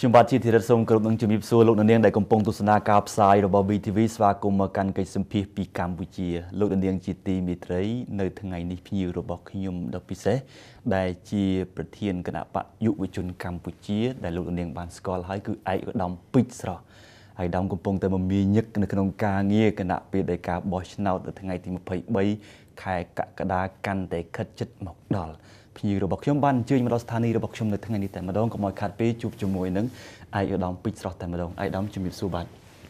ខ្ញុំបាទជាធីរិតសូមគោរពនឹងជំរាបសួរលោកនាងដែលកំពុងទស្សនាការផ្សាយរបស់ VTV ស្វាគមន៍មកកាន់កិច្ចសម្ភាសពីកម្ពុជា លោកនាងជាទីមេត្រី នៅ ថ្ងៃ នេះភ្ញៀវរបស់ខ្ញុំដ៏ពិសេសដែលជា ប្រធានគណៈបកយុវជនកម្ពុជាដែលលោកនាងបានស្គាល់ហើយគឺឯកឧត្តមពេជ្រស្រស់ហើយដើមកំពុងតែមមាញឹកនៅក្នុងការងារគណៈពេលដែលការបោះឆ្នោតនៅថ្ងៃទី23ខែកក្កដាកាន់តែខិតជិតមកដល់ភ្ញៀវរបស់ខ្ញុំបានអញ្ជើញមកដល់ស្ថានីយ៍របស់ខ្ញុំនៅថ្ងៃនេះតែម្ដងកុំឲ្យខាត់ពេលជួបជាមួយនឹងឯកឧត្តមពេជ្រស្រស់តែម្ដងឯកឧត្តមជំរាបសួរបាទ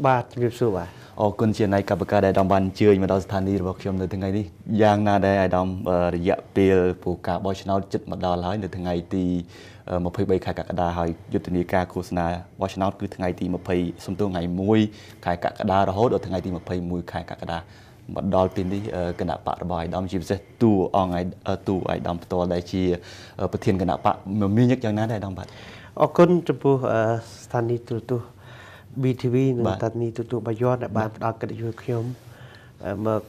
បាទជំរាបសួរបាទអរគុណជាអ្នកកម្មការដែលឯកឧត្តមបានអញ្ជើញមកដល់ស្ថានីយ៍របស់ខ្ញុំនៅថ្ងៃនេះយ៉ាងណាដែរឯកឧត្តមរយៈពេលពូការបោះឆ្នោតជិតមកដល់ហើយនៅថ្ងៃទី23ខែកក្កដាហើយយុទ្ធនាការឃោសនាបោះឆ្នោតគឺថ្ងៃទី20សំទោសថ្ងៃ1ខែកក្កដារហូតដល់ថ្ងៃទី21ខែកក្កដាមកដល់ពេលនេះគណៈបករបស់អាយដាមជាពិសេសតួអង្គតួអាយដាមផ្ទាល់ដែលជាប្រធានគណៈបកមានញឹកយ៉ាងណាដែរអាយដាមបាទអរគុណចំពោះស្ថានីយ៍ទូរទស្សន៍ BTV និងស្ថានីយ៍ទូរទស្សន៍បាយ័នដែលបានផ្ដល់កិត្តិយសខ្ញុំមក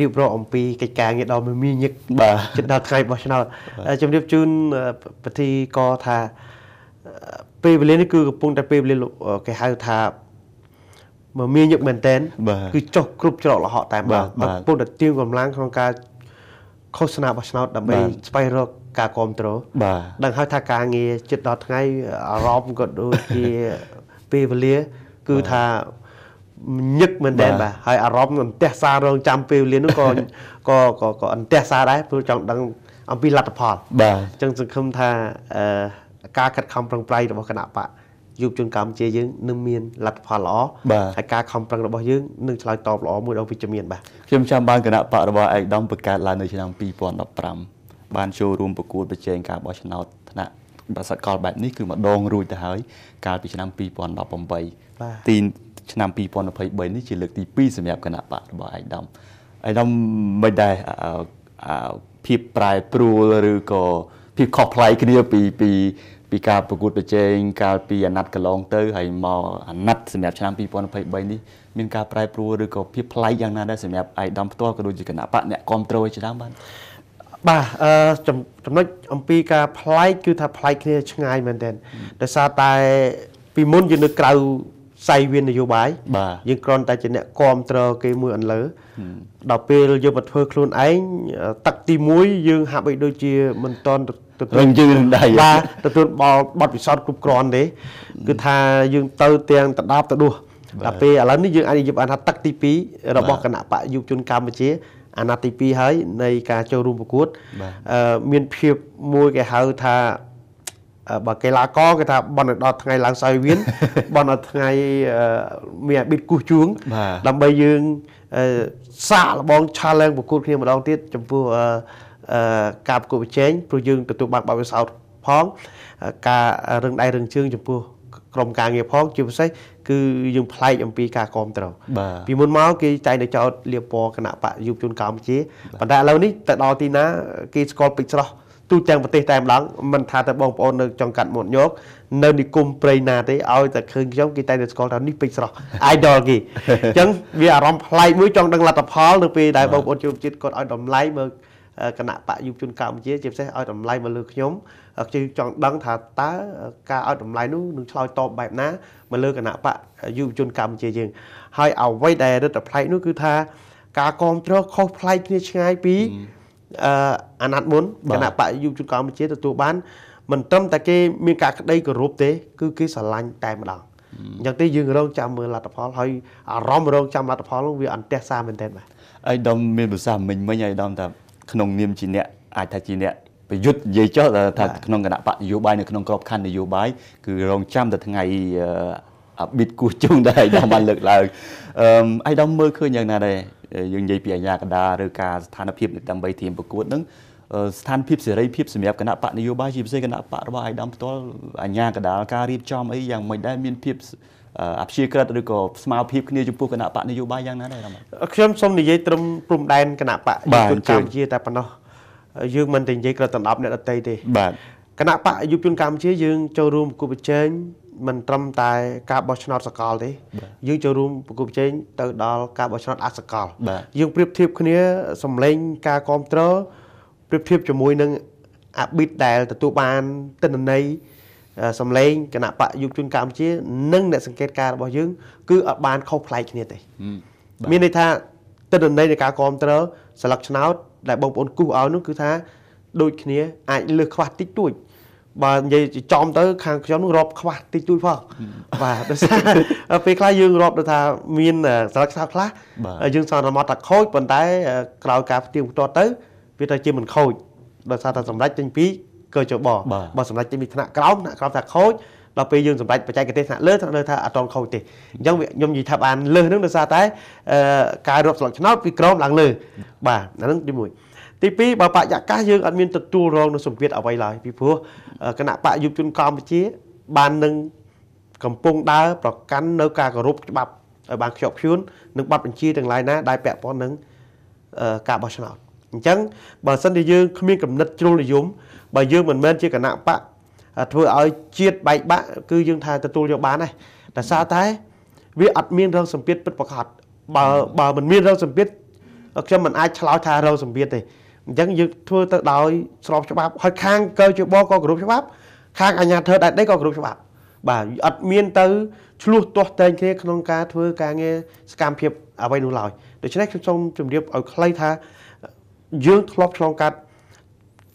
រៀបរាប់អំពីកិច្ចការងារដ៏មមាញឹកបាទជិតដល់ថ្ងៃបោះឆ្នោតជំរាបជូនពិធីកថាពេលវេលានេះគឺកំពុងតែពេលវេលាគេហៅថាមកមានញឹកមែនតែនគឺចុះគ្រប់ច្រកលហកតែមកបើពុទ្ធទាវកម្លាំងក្នុងការឃោសនាបោះឆ្នោតដើម្បីស្វែងរកការគ្រប់គ្រងបាទដឹងហើយថាការងារជិតដល់ថ្ងៃអារម្មណ៍ក៏ដូចជាពេលវេលា គឺថាញឹកមែនដែរបាទហើយអារម្មណ៍អន្ទះសាររងចាំពេលវេលានោះក៏ក៏ក៏ក៏អន្ទះសារដែរព្រោះចង់ដឹង អំពីលទ្ធផលបាទអញ្ចឹងសង្ឃឹមថាការខិតខំប្រឹងប្រែងរបស់គណៈបកយុវជនកម្ពុជាយើងនឹងមានលទ្ធផលល្អហើយ ការខំប្រឹងរបស់យើងនឹងឆ្លើយតបល្អមួយដល់វិជ្ជមានបាទខ្ញុំចាំបានគណៈបករបស់ឯកឧត្តមបង្កើតឡើងនៅឆ្នាំ2015បានចូលរួមប្រកួតប្រជែងការបោះឆ្នោតថ្នាក់បសកលបែបនេះគឺម្ដងរួចទៅហើយកាលពីឆ្នាំ2018ទីឆ្នាំ2023នេះជាលើកទី2សម្រាប់គណៈបករបស់ឯកឧត្តមឯកឧត្តមមិនដែរភាពប្រែប្រួលឬក៏ភាពខុសប្លែកគ្នាពីពីពីការប្រកួតប្រជែងកាលពីអាណត្តិកន្លង ទៅហើយមកអាណត្តិសម្រាប់ឆ្នាំ2023នេះមានការប្រែប្រួលឬក៏ភាពប្លែកយ៉ាងណាដែរសម្រាប់អាយដាមផ្ទាល់ក៏ដូចជាគណៈបកអ្នកគ្រប់គ្រងជាដើមបាទបាទអឺចំណុចអំពីការប្លែកគឺថាប្លែកគ្នាឆ្ងាយមែនទែនដោយសារតែពីមុនយើងនៅក្រៅផ្សាយវានយោបាយយើងគ្រាន់តែជាអ្នកគ្រប់គ្រងគេមួយអន្លើដល់ពេលយើងមកធ្វើខ្លួនឯងទឹកទី1យើងហាក់បីដូចជាមិនតន់ទទួលយឺនដៃបាទទទួលបល់បត់ពិសោធន៍គ្រប់គ្រាន់ទេគឺថាយើង ទៅទាំងដដាបទៅដួសដល់ពេលឥឡូវនេះយើងអាចនិយាយបានថាទឹកទី2របស់គណៈបកយុវជនកម្ពុជា អាណត្តិទី2ហើយនៃការចូលរួមប្រកួតមានភាពមួយគេហៅថាបើកីឡាករគេថាបន់ដល់ថ្ងៃឡើងសោយវៀនបន់ដល់ថ្ងៃមានអាបិទគូសជួងដើម្បីយើងសាកល្បង challenge ប្រកួតគ្នាម្ដងទៀតចំពោះការប្រកួតប្រជែងព្រោះយើងទទួលបានបទពិសោធន៍ផង ការរឹងដៃរឹងជើងចំពោះក្រុមការងារផងជាពិសេសគឺយើងប្លែកអំពីការគ្រប់គ្រងពីមុនមកគេតែងតែចោតលៀបពណ៌គណៈបកយុវជនកម្ពុជាប៉ុន្តែឥឡូវនេះទៅដល់ទីណាគេស្គាល់ពេជ្រស្រស់ទូទាំងប្រទេសតែម្ដងមិនថាតែបងប្អូននៅចង្កាត់មុនញោកនៅនិគមព្រៃណាទេឲ្យតែឃើញខ្ញុំគេតែតែស្គាល់ថានេះពេជ្រស្រស់ idol គេអញ្ចឹងវាអារម្មណ៍ប្លែកមួយចង់ដឹងលទ្ធផលនៅពេលដែលបងប្អូនជនជាតិគាត់ឲ្យតម្លៃមើលគណៈបកយុវជនកម្ពុជាជាពិសេសឲ្យតម្លៃមកលើខ្ញុំខ្ញុំចង់ដឹងថាតើការឲ្យតម្លៃនោះនឹងឆ្លើយតបបែបណាមកលើគណៈបកយុវជនកម្ពុជាយើងហើយអ្វីដែលរដ្ឋប្លែកនោះគឺថាការគ្រប់គ្រងខុសប្លែកគ្នាឆ្ងាយពីអឺអាណត្តិមុនគណៈបកយុវជនកម្ពុជាទទួលបានមិនត្រឹមតែគេមានការក្តីគោរពទេ គឺគេស្រឡាញ់តែម្ដងអញ្ចឹងទេយើងរងចាំមើលលទ្ធផលហើយអារម្មណ៍រងចាំលទ្ធផលនោះវាអន្ទះសារមែនទែនបាទអីដុំមានប្រសាសន៍មិញមិញអីដុំថាក្នុងនាមជាអ្នកអាចថាជាអ្នកប្រយុទ្ធនិយាយចោះថាក្នុងគណៈបកនយោបាយនៅក្នុងក្របខ័ណ្ឌនយោបាយគឺរងចាំដល់ថ្ងៃអាបិទគោះជុងដែរឯកឧត្តមបានលើកឡើងអឺឯកឧត្តមមើលឃើញយ៉ាងណាដែរយើងនិយាយពីអាញាកណ្ដាលឬការស្ថានភាពដើម្បីធៀបប្រកួតនឹងស្ថានភាពសេរីភាពសម្រាប់គណៈបកនយោបាយជាពិសេសគណៈបករបស់អាយដាមផ្ទាល់អាញាកដាលការរៀបចំអីយ៉ាងមិនដែរមានភាពអព្យាក្រឹតឬក៏ស្មារភាពគ្នាចំពោះគណៈបកនយោបាយយ៉ាងណាដែរខ្ញុំសូមនិយាយត្រឹមព្រំដែនគណៈបកយុវជនកម្ពុជាតែប៉ុណ្ណោះយើងមិនតែនិយាយក្រឹតដណ្ដប់អ្នកដតីទេបាទគណៈបកយុវជនកម្ពុជាយើងចូលរួមគូប្រជែងមិនត្រឹមតែការបោះឆ្នោតសកលទេយើងចូលរួមប្រគល់ប្រជែងទៅដល់ការបោះឆ្នោតអសកល យើងប្រៀបធៀបគ្នាសម្លេងការគ្រប់គ្រងប្រៀបធៀបជាមួយនឹងអាប៊ីតដែលទទួលបានទិន្នន័យសម្លេងគណៈបកយុវជនកម្ពុជានិងអ្នកសង្កេតការរបស់យើងគឺអត់បានខុសប្លែកគ្នាទេ មានន័យថាទិន្នន័យនៃការគ្រប់គ្រងសិលឹកឆ្នោតដែលបងប្អូនគូសឲ្យនោះគឺថាដូចគ្នា អាចលើសខ្វះតិចតួចបើនិយាយចំទៅខាងខ្ញុំរាប់ខ្វះតិចតួចផងបាទដោយសារពេលខ្លះយើងរាប់ទៅថាមានសារៈខ្សោយខ្លះយើងសន្មតថាខូចប៉ុន្តែក្រោយការផ្ទៀងផ្ទាត់ទៅវាទៅជាមិនខូចដោយសារតែសម្រាប់ចេញពីកើចបបើសម្រាប់ចេញពីថ្នាក់ក្រោមថ្នាក់ក្រោមថាខូចដល់ពេលយើងសម្រាប់បច្ចេកទេសថ្នាក់លើថ្នាក់លើថាអត់តខូចទេអញ្ចឹងខ្ញុំនិយាយថាបានលើសនឹងដោយសារតែការរាប់ស្លឹកឆ្នោតពីក្រោមឡើងលើបាទអានឹងទី1ទី2បើបរិយាកាសយើងអត់មានទទួលរងនឹងសម្ពាធអ្វីឡើយពីព្រោះគណៈបកយុវជនកម្ពុជាបាននឹងកំពុងដើរប្រកាន់នៅការគោរពច្បាប់ឲ្យបានខ្ជាប់ខ្ជួននិងប័ណ្ណបញ្ជីទាំងឡាយណាដែលពាក់ព័ន្ធនឹងការបោះឆ្នោតអញ្ចឹងបើសិនជាយើងគ្មានកំណត់ជ្រុលនិយមបើយើងមិនមែនជាគណៈបកធ្វើឲ្យជាតិបែកបាក់គឺយើងថាទទួលយកបានដែរតែសារតែវាអត់មានរងសម្ពាធពិតប្រាកដបើបើមិនមានរងសម្ពាធខ្ញុំមិនអាចឆ្លោយថារងសម្ពាធទេអញ្ចឹងយើងធ្វើទៅដោយស្របច្បាប់ហើយខាងកើជបក៏គ្រប់ច្បាប់ ខាងអាជ្ញាធរដែនដីក៏គ្រប់ច្បាប់ បាទអត់មានទៅឆ្លោះទាស់តែងគ្នាក្នុងការធ្វើការងារសកម្មភាព អ្វីនោះឡើយដូច្នេះខ្ញុំសូមជម្រាបឲ្យខ្លីថាយើងធ្លាប់ឆ្លងកាត់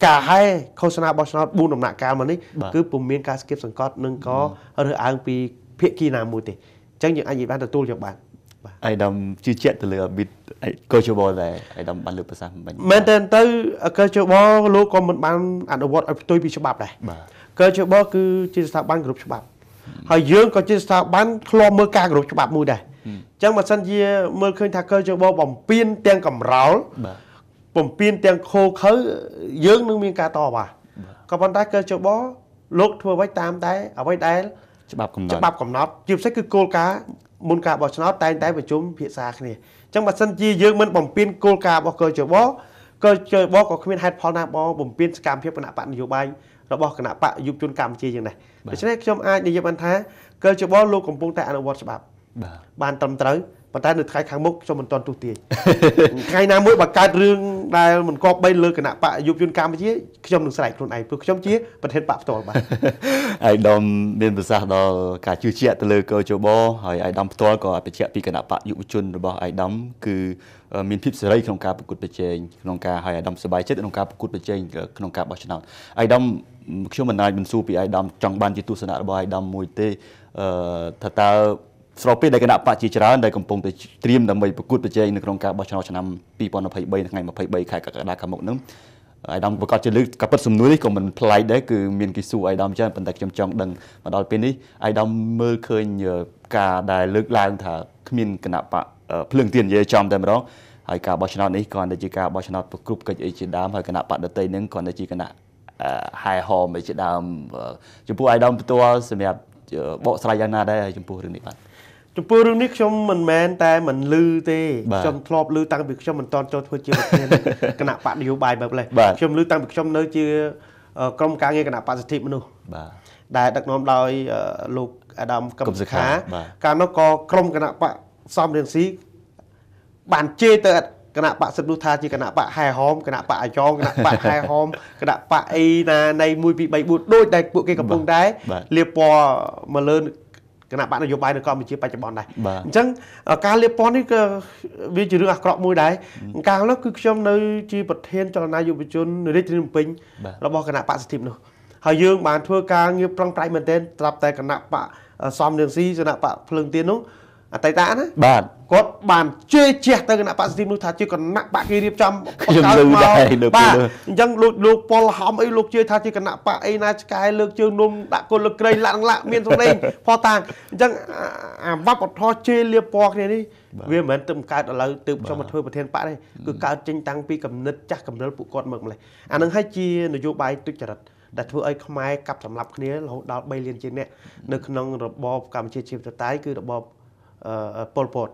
ការហែឃោសនាបោះឆ្នោត4ដំណាក់កាលមកនេះគឺពុំមានការស្គៀបសង្កត់និងក៏រើសអើងពីភាគីណាមួយទេអញ្ចឹងយើងអាចនិយាយបានទទួលយកបានអៃដាមជឿជាក់ទៅលើអាប៊ីតកោជបលដែរអៃដាមបានលើប្រសាសន៍មិនមែនតែទៅកោជបលលោកក៏មិនបានអនុវត្តឲ្យផ្ទុយពីច្បាប់ដែរបាទកោជបលគឺជាស្ថាប័នគ្រប់ច្បាប់ហើយយើងក៏ជាស្ថាប័នឃ្លាំមើលការគ្រប់ច្បាប់មួយដែរអញ្ចឹងបើសិនជាមើលឃើញថាកោជបលបំពេញទាំងកំរោលបាទបំពេញទាំងខោខៅយើង នឹងមានការតវ៉ាក៏ប៉ុន្តែកោជបលលោកធ្វើអ្វីតាមដែរអ្វីដែល ច្បាប់កំណត់ច្បាប់កំណត់ជាពិសេសគឺគោលការណ៍មុនការបោះឆ្នោតតែងតែប្រជុំពិភាក្សាគ្នាអញ្ចឹងបើសិនជាយើងមិនបំពេញគោលការណ៍របស់កជបកជបក៏គ្មានហេតុផលណាបងបំពេញសកម្មភាពគណៈបកនយោបាយរបស់គណៈបកយុវជនកម្ពុជាយ៉ាងនេះដូច្នេះខ្ញុំអាចនិយាយបានថាកជបលោកកំពុងតែអនុវត្តច្បាប់បានត្រឹមត្រូវប៉ុន្តែនៅថ្ងៃខាងមុខខ្ញុំមិនតន់ទុះទាយថ្ងៃណាមួយបើកើតរឿងដែលមិនគប្បីលើគណៈបកយុវជនកម្ពុជាខ្ញុំនឹងស្រែកខ្លួនឯងព្រោះខ្ញុំជាប្រធានបកផ្ទាល់បាទអៃដមមានប្រសាសន៍ដល់ការជឿជាក់ទៅលើកោជបហើយអៃដមផ្ទាល់ក៏បញ្ជាក់ពីគណៈបកយុវជនរបស់អៃដមគឺមានភាពសេរីក្នុងការប្រកួតប្រជែងក្នុងការឲ្យអៃដមសប្បាយចិត្តក្នុងការប្រកួតប្រជែងក្នុងការបោះឆ្នោតអៃដមខ្ញុំមិនអាចមិនសួរពីអៃដមចង់បានជាទស្សនៈរបស់អៃដមមួយទេអឺថាតើស្របពេលដែលគណៈបកជាច្រើនដែលកំពុងតែត្រៀមដើម្បីប្រកួតប្រជែងនៅក្នុងការបោះឆ្នោតឆ្នាំ2023ថ្ងៃ23ខែកក្កដាខាងមុខនឹងអាយដាមប្រកាសជាលើកកាពិតសំណួរនេះក៏មិនប្លែកដែរគឺមានគេសួរអាយដាមច្រើនប៉ុន្តែខ្ញុំចង់ដឹងមកដល់ពេលនេះអាយដាមមើលឃើញការដែលលើកឡើងថាគ្មានគណៈបកភ្លើងទៀននិយាយចំតែម្ដងហើយការបោះឆ្នោតនេះគ្រាន់តែជាការបោះឆ្នោតប្រគ្រប់កិច្ចអីជាដើមហើយគណៈបកដតីនឹងគ្រាន់តែជាគណៈហែហមអីជាដើមចំពោះអាយដាមផ្ទាល់សម្រាប់បកស្រាយយ៉ាងណាដែរហើយចំពោះរឿងនេះបាទចំពោះរឿងនេះខ្ញុំមិនមែនតែមិនលឺទេខ្ញុំធ្លាប់លឺតាំងពីខ្ញុំមិនតន់ចូលធ្វើជាប្រធានគណៈបកនយោបាយបើផ្លេសខ្ញុំលឺតាំងពីខ្ញុំនៅជាក្រុមការងារគណៈបកសិទ្ធិមនុស្សបាទដែលដឹកនាំដោយលោកអាដាមកឹមសុខា កាលនោះក៏ក្រុមគណៈបកសំរៀងស៊ីបានជេរទៅគណៈបកសិទ្ធិនោះថាជាគណៈបកហែហោមគណៈបកអាយ៉ងគណៈបកហែហោមគណៈបកអីណានៃ1 2 3 4ដូចដែលពួកគេកំពុងដែរលាបពណ៌មកលើគណៈបកនយោបាយនៅកម្ពុជាបច្ចុប្បន្នដែរអញ្ចឹងការលៀបពណ៌នេះក៏វាជារឿងអាក្រក់មួយដែរកាលនោះគឺខ្ញុំនៅជាប្រធានចលនាយុវជនរាជធានីភ្នំពេញរបស់គណៈបកសិទ្ធិនោះហើយយើងបានធ្វើការងារប្រឹងប្រែងមែនទែនត្រាប់តែគណៈបកសំនឹងស៊ីគណៈបកភ្លើងទៀននោះអតីតណាបាទគាត់បានជឿជះទៅគណៈបកសទីនោះថាជាគណៈបកគេរៀបចំខ្ញុំលើដែរលើពេលអញ្ចឹងលោកលោកពលហំអីលោកជឿថាជាគណៈបកអីណាឆ្កែលើកជើងនំដាក់គុលលើក្រែងឡាក់ឡាក់មានសម្លេងផតាងអញ្ចឹងអាវប្បធម៌ជឿលៀបពណ៌គ្នានេះវាមិនមែនទៅកើតឥឡូវទៅខ្ញុំមកធ្វើប្រធានបកទេគឺកើតចេញតាំងពីកំណត់ចាស់កំណិលពួកគាត់មកម្លេះអានឹងហើយជានយោបាយទុច្ចរិតដែលធ្វើឲ្យខ្មែរកាប់សម្លាប់គ្នារហូតដល់3លានជាអ្នកនៅក្នុងរបបកម្ពុជាប្រជាធិបតេយ្យគឺរបបប៉ុលពត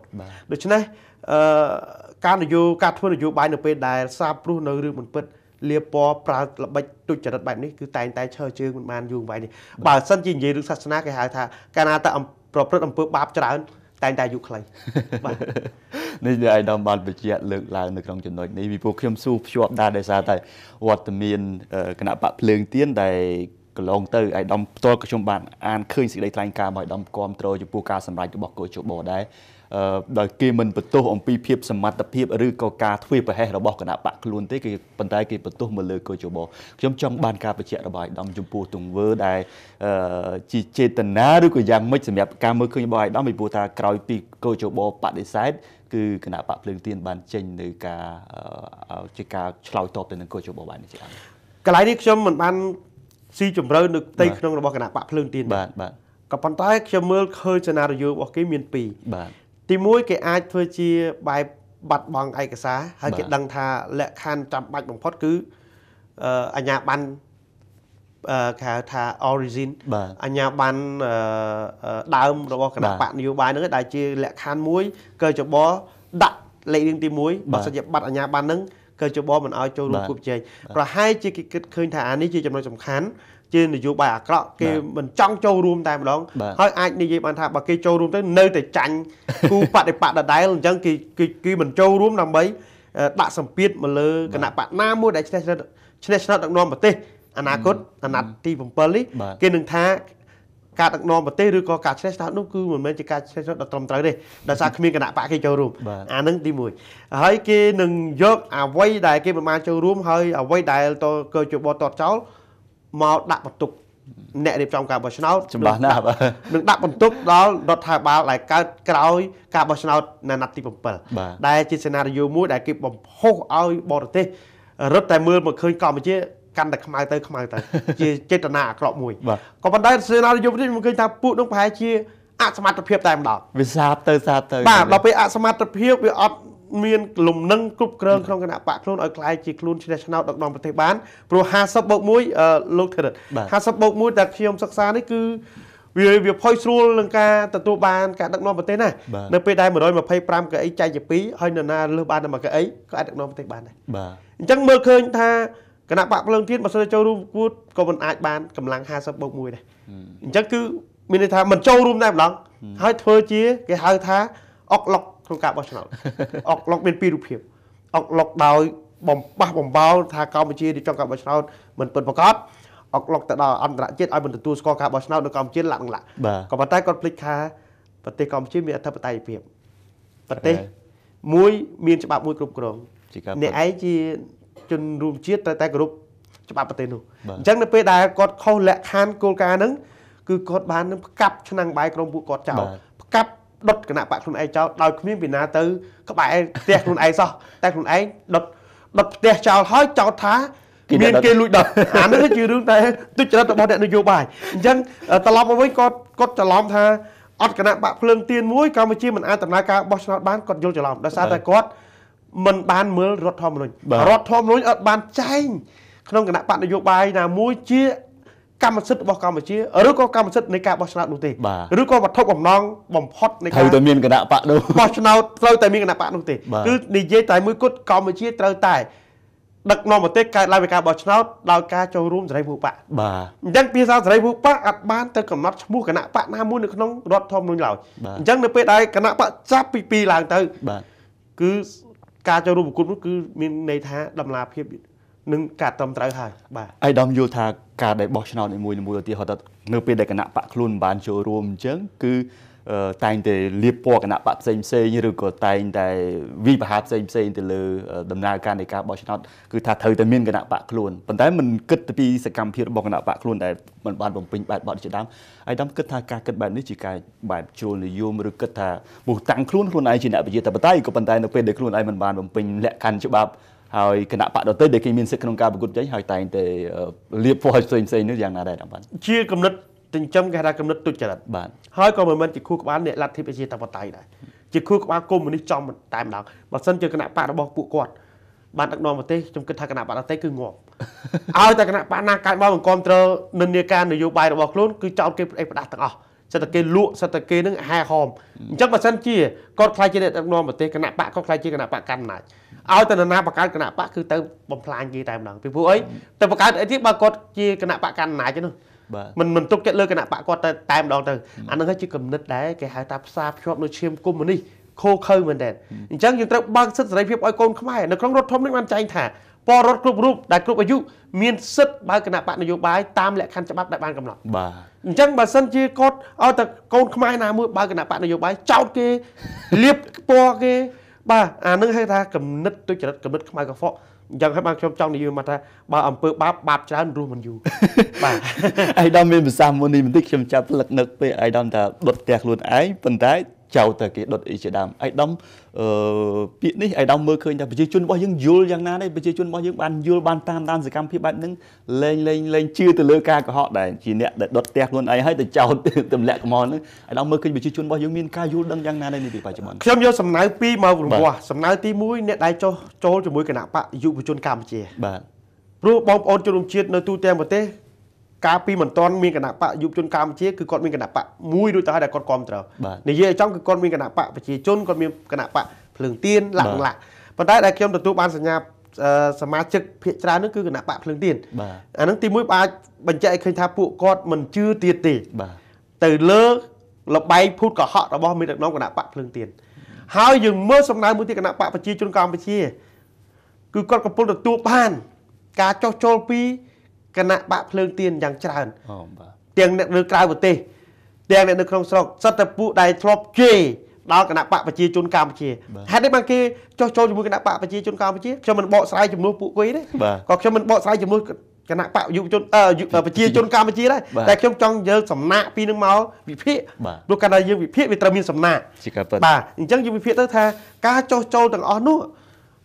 ដូច្នេះការនយោការធ្វើនយោបាយនៅពេលដែល សាបព្រោះនៅរឿងមិនពិតលៀបពណ៌ប្រើល្បិចទុច្ចរិតបែបនេះគឺតែងតែឈើជើងមិនបានយូរវែងនេះបើសិនជានិយាយរឿងសាសនាគេហៅថាកាលណាតែប្រព្រឹត្តអំពើបាបច្រើនតែងតែយុខ្លីបាទនេះលោកឯកឧត្តមបានបញ្ជាក់លើកឡើងនៅក្នុងចំណុចនេះពីព្រោះខ្ញុំសួរភ្ជាប់ដែរដោយសារតែវត្តមានគណៈបកភ្លើងទៀនដែលកន្លងទៅឯកឧត្តមផ្ទាល់ក៏ខ្ញុំបានអានឃើញសេចក្តីថ្លែងការណ៍របស់ឯកឧត្តមគ្រប់គ្រងចំពោះការសម្រេចរបស់គូជបដែរដោយគេមិនបន្ទោសអំពីភាពសមត្ថភាពឬក៏ការធ្វើប្រហែសរបស់គណៈបកខ្លួនទេគេប៉ុន្តែគេបន្ទោសមកលើកោជបខ្ញុំចង់បានការបញ្ជាក់របស់អាយដាមចំពោះទង្វើដែលជាចេតនាឬក៏យ៉ាងម៉េចសម្រាប់ការមើលឃើញរបស់អាយដាមពីព្រោះថាក្រោយពីកោជបបដិសេធគឺគណៈបកភ្លើងទៀនបានចេញនៅការជាការឆ្លើយតបទៅនឹងកោជបបាននេះជាកន្លែងនេះខ្ញុំមិនបានស៊ីជម្រៅនៅផ្ទៃក្នុងរបស់គណៈបកភ្លើងទៀនបាទបាទក៏ប៉ុន្តែខ្ញុំមើលឃើញសេណារីយ៉ូរបស់គេមានពីរបាទទី1គេអាចធ្វើជាបែបបាត់បង់ឯកសារហើយគេដឹងថាលក្ខខណ្ឌចាំបាច់បំផុតគឺអញ្ញាប័ណ្ណគេហៅថា origin អញ្ញាប័ណ្ណដើមរបស់គណៈបកនយោបាយហ្នឹងដែលជា លក្ខខណ្ឌមួយកើចបដាក់លេខរៀងទី1បើសិនជាបាត់អញ្ញាប័ណ្ណហ្នឹងកោជបមិនឲ្យចូលរួមគូប្រជែងប្រហែលជាគេគិតឃើញថាអានេះជាចំណុចសំខាន់ជានយោបាយអាក្រក់គេមិនចង់ចូលរួមតែម្ដងហើយអាចនិយាយបានថាបើគេចូលរួមទៅនៅតែចាញ់គូបដិបត្តិដដែលអញ្ចឹងគេគេមិនចូលរួមដើម្បីដាក់សម្ពាធមកលើគណៈបកណាមួយដែលឈ្នះឈ្នះឆ្នោតដឹកនាំប្រទេសអនាគតអាណត្តិទី7នេះគេនឹងថាការដឹកនាំប្រទេសឬក៏ការឆ្លៀសឆ្នោតនោះគឺមិនមែនជាការឆ្លៀសឆ្នោតដ៏ត្រឹមត្រូវទេដោយសារគ្មានគណៈបកគេចូលរួមអានឹងទី1ហើយគេនឹងយកអវ័យដែល គេមិនបានចូលរួមហើយអវ័យដែលតកើជបតតចោលមកដាក់បន្ទុកអ្នករៀបចំការបោះឆ្នោតច្បាស់ណាស់នឹងដាក់បន្ទុកដល់រដ្ឋាភិបាលដែលកើតក្រោយ ការបោះឆ្នោតនៅ ណាត់ទី7ដែលជាសេណារីយ៉ូមួយដែលគេបំផុសឲ្យ បរទេសរត់តែមើលមកឃើញកម្ពុជាកាន់តែខ្មៅទៅខ្មៅទៅជាចេតនាអាក្រក់មួយក៏ប៉ុន្តែសេនានិយមនេះខ្ញុំឃើញថាពួកនោះប្រហែលជាអសមត្ថភាព តែម្ដងវាសាបទៅសាបទៅបាទដល់ពេលអសមត្ថភាពវាអត់មានលំនឹងគ្រប់គ្រងក្នុងគណៈបកខ្លួនឲ្យខ្លាយជាខ្លួនឆ្នះឆ្នោតដឹកនាំប្រទេសបានព្រោះ50បូក1លោកធិរិត50បូក1តែខ្ញុំសិក្សានេះគឺវាវាផុយស្រួលនឹងការទទួលបាន ការដឹកនាំប្រទេសណានៅពេលដែល125កៅអីចែកជា2ហើយនរណាលើសបានតែមួយកៅអីក៏អាចដឹកនាំប្រទេសបានដែរបាទអញ្ចឹងមើលឃើញថាគណៈបកភ្លើងទៀនបើសិនចូលរួមគួតក៏មិនអាចបានកម្លាំង50បូក1ដែរអញ្ចឹងគឺមានន័យថាមិនចូលរួមតែម្ដងហើយធ្វើជា គេហៅថាអុកឡុកក្នុងការបោះឆ្នោតអុកឡុកមានពីររូបភាពអុកឡុកដោយបំបះបំបោលថាកម្ពុជាទីចង់ការបោះឆ្នោតមិនពិតប្រាកដអុកឡុកទៅដល់អន្តរជាតិឲ្យមិនទទួលស្គាល់ការបោះឆ្នោតនៅកម្ពុជាលក្ខណៈក៏ប៉ុន្តែគាត់ភ្លេចថាប្រទេសកម្ពុជាមានអធិបតេយ្យភាពប្រទេសមួយមានច្បាប់មួយគ្រប់គ្រងអ្នកឯងជាជនរួមជាតិត្រូវតែគោរពច្បាប់ប្រទេសនោះអញ្ចឹងនៅពេលដែលគាត់ខុសលក្ខខណ្ឌគោលការណ៍ហ្នឹងគឺគាត់បាននឹងផ្កាប់ឆ្នាំងបាយក្រុមពួកគាត់ចោលផ្កាប់ដុតគណៈបកខ្លួនឯងចោលដោយគ្មានពីណាទៅ ក្បែរផ្ទះខ្លួនឯងសោះតែខ្លួនឯងដុតដុតផ្ទះចោលហើយចោទថាមានគេលួចដុតអានេះជារឿងតែទុច្ចរិតរបស់អ្នកនយោបាយអញ្ចឹងត្រឡប់មកវិញគាត់គាត់ច្រឡំថាអត់គណៈបកភ្លើងទៀនមួយកម្ពុជាមិនអាចដំណើរការបោះឆ្នោតបានគាត់យល់ច្រឡំដោយសារតែគាត់មិនបានមើលរដ្ឋធម្មនុញ្ញរដ្ឋធម្មនុញ្ញអត់បានចែងក្នុងគណៈបកនយោបាយណាមួយជាកម្មសិទ្ធិរបស់កម្ពុជាឬក៏កម្មសិទ្ធិនៃការបោះឆ្នោតនោះទេឬក៏វត្ថុបំណងបំផុតនៃការត្រូវតែមានគណៈបកនោះបោះឆ្នោតត្រូវតែមានគណៈបកនោះទេគឺនិយាយតែមួយគត់កម្ពុជាត្រូវតែដឹកនាំប្រទេសកើតឡើងពីការបោះឆ្នោតដោយការចូលរួមសេរីភូបកបាទអញ្ចឹងភាសាសេរីភូបកអាចបានទៅកំណត់ឈ្មោះគណៈបកណាមួយនៅក្នុងរដ្ឋធម្មនុញ្ញឡើយអញ្ចឹងនៅពេលដែលគណៈបកចាប់ពីពីឡើងទៅបាទគឺការចូលរួមប្រកួតនោះគឺមានន័យថាដំណាភាពនឹងការត្រឹមត្រូវហើយបាទអាយដមយល់ថាការដែលបោះឆ្នោតនីមួយៗឧទាហរណ៍ថានៅពេលដែលគណៈបកខ្លួនមិនបានចូលរួមអញ្ចឹងគឺតែងតែលៀបពណ៌គណៈបកផ្សេងផ្សេងឬក៏តែងតែវិបហាផ្សេងផ្សេងទៅលើដំណើរការនៃការបោះឆ្នោតគឺថាត្រូវតែមានគណៈបកខ្លួនប៉ុន្តែមិនគិតទៅពីសកម្មភាពរបស់គណៈបកខ្លួនដែលមិនបានបំពេញបែបបទជាដើមអាយដាំគិតថាការគិតបែបនេះជាការបែបជ្រុលនិយមឬគិតថាមោះតាំងខ្លួនខ្លួនឯងជាអ្នកប្រជាធិបតេយ្យក៏ប៉ុន្តែនៅពេលដែលខ្លួនឯងមិនបានបំពេញលក្ខខណ្ឌច្បាប់ហើយគណៈបកដទៃដែលគេមានសិទ្ធិក្នុងការប្រកួតប្រជែងហើយតែងតែលៀបពណ៌ផ្សេងផ្សេងនេះយ៉ាងណាដែរតាមបាទជាគំនិតចិញ្ចឹមគេហៅថាគំនិតទុច្ចរិតបាទហើយក៏មិនមែនជាខួរក្បាលអ្នកលទ្ធិប្រជាធិបតេយ្យដែរជាខួរក្បាលកុម្មុយនីសចំតែម្ដងបើសិនជាគណៈបករបស់ពួកគាត់បានដឹកនាំប្រទេសខ្ញុំគិតថាគណៈបកដទៃគឺងាប់ឲ្យតែគណៈបកណាកើតមកមិនគ្រប់គ្រងនិន្នាការនយោបាយរបស់ខ្លួនគឺចោតគេផ្ដាស់ទាំងអស់សិតតែគេលក់សិតតែគេនឹងហែហោមអញ្ចឹងបើសិនជាគាត់ខ្លាចជាអ្នកដឹកនាំប្រទេសគណៈបកគាត់ខ្លាចជាគណៈបកកណ្ដាលឲ្យតែនរណាបង្កើតគណៈបកគឺទៅបំផ្លាញគេតែម្ដងពីព្រោះអីទៅបង្កើតអីទៀតបើគាត់ជាគណៈបកកណ្ដាលទេនោះមិនមិនទុកចិត្តលើគណៈបកគាត់តែតែម្ដងទៅអានឹងហើយជាគំនិតដែរគេហៅថាផ្សារភ្ជាប់នៅឈាមគុំនេះខូខើមែនតើអញ្ចឹងយើងត្រូវបើកសិទ្ធិសេរីភាពឲ្យកូនខ្មែរនៅក្នុងរដ្ឋធម្មនុញ្ញបានចែងថាពលរដ្ឋគ្រប់រូបដែលគ្រប់អាយុមានសិទ្ធិបើកគណៈបកនយោបាយតាមលក្ខខណ្ឌច្បាប់ដែលបានកំណត់បាទអញ្ចឹងបើសិនជាគាត់ឲ្យតែកូនខ្មែរណាមួយបើកគណៈបកនយោបាយចោតគេលៀបពណ៌គេ បាទអានឹងហៅថាគំនិតទុច្ចរិតគំនិតខ្មៅកខ្វក់អញ្ចឹងហើយបានខ្ញុំចង់និយាយមកថាបើអំពើបាបបាបច្រើនរស់មិនយូរបាទអៃដាមមានប្រសាសន៍មុននេះបន្តិចខ្ញុំចាប់ផ្លឹកនឹកពេលអៃដាមថាដុតផ្ទះខ្លួនឯងប៉ុន្តែចោលតែគេដុតអីជាដើមអៃដាមអឺពាក្យនេះអៃដាមមើលឃើញថាប្រជាជនរបស់យើងយល់យ៉ាងណាដែរប្រជាជនរបស់យើងបានយល់បានតាមដានសកម្មភាពបែបហ្នឹងលែងលែងលែងជឿទៅលើការកុហកដែរជាអ្នកដែលដុតផ្ទះខ្លួនឯងហើយទៅចោលទម្លាក់កំហុសហ្នឹងអៃដាមមើលឃើញប្រជាជនរបស់យើងមានការយល់ដឹងយ៉ាងណាដែរនាពេលបច្ចុប្បន្នខ្ញុំយកសំណើពីរមករងាស់សំណើទី1អ្នកដែលចោះចូលជាមួយគណៈបកយុវជនកម្ពុជា បាទព្រោះបងប្អូនជនរួមជាតិនៅទូទាំងប្រទេសកាលពីមិនទាន់មានគណៈបកយុវជនកម្ពុជាគឺគាត់មានគណៈបកមួយដូចតើដែលគាត់គ្រប់ត្រូវនិយាយឲ្យចំគឺគាត់មានគណៈបកប្រជាជនគាត់មានគណៈបកភ្លើងទៀនឡាក់ឡាក់ប៉ុន្តែដែលខ្ញុំទទួលបានសញ្ញាសមាជិកភាគច្រើននោះគឺគណៈបកភ្លើងទៀនអាហ្នឹងទីមួយអាចបញ្ជាក់ឲ្យឃើញថាពួកគាត់មិនជឿទៀតទេទៅលើលបែងភូតកុហករបស់មេដឹកនាំគណៈបកភ្លើងទៀនហើយយើងមើលសំណើមួយទៀតគណៈបកប្រជាជនកម្ពុជាគឺគាត់កំពុងទទួលបាន ការចោះចូលពីគណៈបាក់ភ្លើងទៀនយ៉ាងច្រើនអូបាទទាំងអ្នកនៅក្រៅប្រទេសទាំងអ្នកនៅក្នុងស្រុកសិតតែពួកដែលធ្លាប់ជេរដល់គណៈបកប្រជាជនកម្ពុជាហេតុនេះបានគេចោះចូលជាមួយគណៈបកប្រជាជនកម្ពុជាខ្ញុំមិនបកស្រាយចំនួនពួកគេទេក៏ខ្ញុំមិនបកស្រាយចំនួនគណៈបកយុវជនប្រជាជនកម្ពុជាដែរតែខ្ញុំចង់យកសំណាក់ពីនឹងមកវិភាគព្រោះកាលណាយើងវិភាគវាត្រូវមានសំណាក់បាទអញ្ចឹងយើងវិភាគទៅថាការចោះចូលទាំងអស់នោះ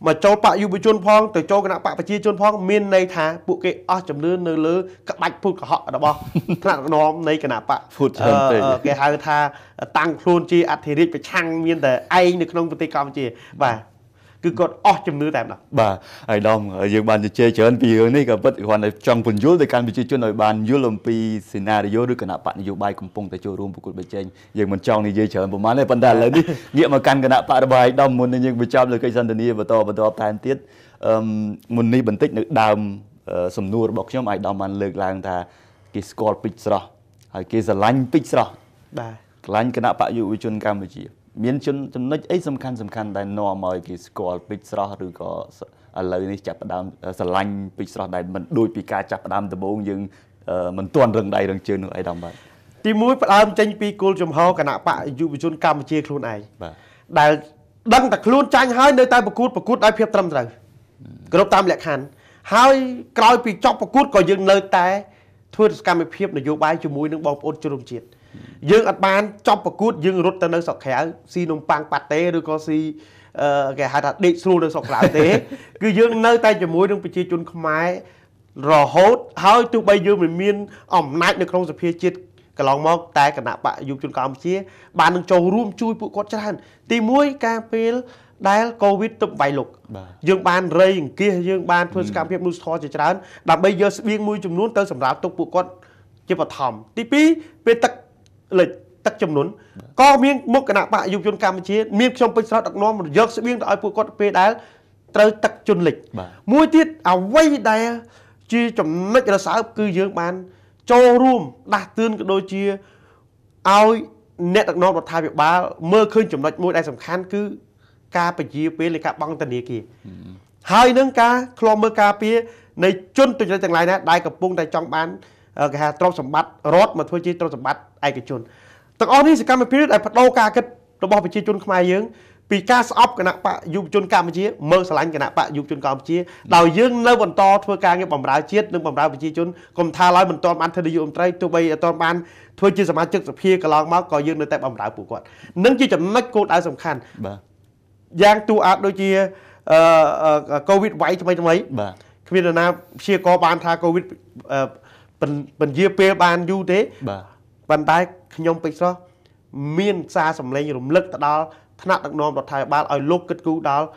មកចូលបកយុវជនផងទៅចូលគណៈបកប្រជាជនផង មានន័យថាពួកគេអស់ចំនួននៅលើក្បាច់ពុតកុហករបស់ថ្នាក់ដឹកនាំនៃគណៈបកភូតច្រើនពេកគេហៅថា តាំងខ្លួនជា អធិរាជប្រឆាំងមានតែឯងនៅក្នុងប្រទេសកម្ពុជាបាទគឺគាត់អស់ជំនឿតែម្ដងបាទហើយដមយើងបានជជែកច្រើនពីរឿងនេះក៏ពិតគ្រាន់តែចង់ពន្យល់ទៅកាន់ប្រជាជនឲ្យបានយល់អំពីសេណារីយ៉ូឬគណៈបកនយោបាយកំពុងតែចូលរួមប្រកួតប្រជែងយើងមិនចង់និយាយច្រើនប្រហែលទេប៉ុន្តែឥឡូវនេះងាកមកកាន់គណៈបករបស់ឯកដមមុននឹងយើងបញ្ចប់លើកិច្ចសន្ទនាបន្តបន្តតែទៀតអឺមុននេះបន្តិចនៅដើម សំណួររបស់ខ្ញុំឯកដមបានលើកឡើងថា គេស្គាល់ពេជ្រស្រស់ហើយគេស្រឡាញ់ពេជ្រស្រស់បាទស្រឡាញ់គណៈបកយុវជនកម្ពុជាមានចំណុចអីសំខាន់សំខាន់ដែលនាំឲ្យគេស្គាល់ពេជ្រស្រស់ឬក៏ឥឡូវនេះចាប់ផ្ដើមស្រឡាញ់ពេជ្រស្រស់ដែលមិនដូចពីការចាប់ផ្ដើមដំបូងយើងមិនទាន់រឹងដៃរឹងជើងនោះអីដល់បាទទីមួយផ្ដើមចេញ ពីគោលចំហគណៈបកយុវជនកម្ពុជាខ្លួនឯងបាទដែលដឹងតែខ្លួនចាញ់ហើយនៅតែប្រកួតប្រកួតដោយភាព ត្រឹមត្រូវគ្រប់តាម លក្ខខណ្ឌហើយ ក្រោយពីចប់ប្រកួតក៏យើងនៅតែធ្វើសកម្មភាពនយោបាយជាមួយនឹងបងប្អូនជនរួមជាតិយើងអត់បានចប់ប្រកួតយើងរត់ទៅនៅស្រុកក្រៅស៊ីនំប៉័ងប៉ាតេឬក៏ស៊ីគេហៅថាដេកស្រួលនៅស្រុកក្រៅទេគឺយើងនៅតែជាមួយនឹងប្រជាជនខ្មែររហូតហើយទោះបីយើងមិនមានអំណាចនៅក្នុងសភាជាតិកន្លងមកតែគណៈបកយុវជនកម្ពុជាបាននឹងចូលរួមជួយពួកគាត់ច្រើនទី1ការពេលដែលកូវីដទប់វាយលុកយើងបានរៃអង្គាសយើងបានធ្វើសកម្មភាពនោះធរជាច្រើនដើម្បីយកស្បៀងមួយចំនួនទៅសម្រាប់ទុកពួកគាត់ជាបឋមទី2ពេលទឹកលិចទឹកចំនួនក៏មានមុខគណៈបកយុវជនកម្ពុជា មានខ្ញុំពេញស្រោតដឹកនាំយកស្បៀងទៅឲ្យពួកគាត់ពេលដែលត្រូវទឹកជន់លិចមួយទៀតអ្វីដែល ជាចំណុចរសើបគឺយើងបាន ចូលរួមដាស់តឿនក៏ដូចជាឲ្យអ្នកដឹកនាំរដ្ឋាភិបាលមើលឃើញចំណុចមួយដែលសំខាន់គឺ ការពជាពេលនៃការបង់ធនាគារហើយនឹងការឃ្លាំមើលការពារនៃជនទុច្ចរិតទាំងឡាយណាដែលកំពុងតែចង់បានគេហៅទ្រព្យសម្បត្តិរដ្ឋមកធ្វើជាទ្រព្យសម្បត្តិឯកជនទាំងអស់នេះសកម្មភាពដែលបដូរការគិតរបស់ប្រជាជនខ្មែរយើង ពីការស្អប់គណៈបកយុវជនកម្ពុជាមើលស្រឡាញ់គណៈបកយុវជនកម្ពុជាដោយយើងនៅបន្តធ្វើការងារបម្រើជាតិនិងបម្រើប្រជាជនកុំថាឡើយមិនទាន់បានធ្វើនាយករដ្ឋមន្ត្រីទោះបីអត់ទាន់បានធ្វើជាសមាជិកសភាកន្លងមកក៏យើងនៅតែបម្រើពួកគាត់នឹងជាចំណុចគោលដៅសំខាន់បាទយ៉ាងទូអាចដូចជាអឺកូវីដវាយថ្មីថ្មីបាទគ្មាននរណាព្យាករបានថាកូវីដពន្យាពេលបានយូរទេបាទប៉ុន្តែខ្ញុំពេជ្រស្រស់មាន សារសម្លេងរំលឹកទៅដល់ថ្នាក់ដឹកនាំរដ្ឋាភិបាលឲ្យលោកគិតគូរដល់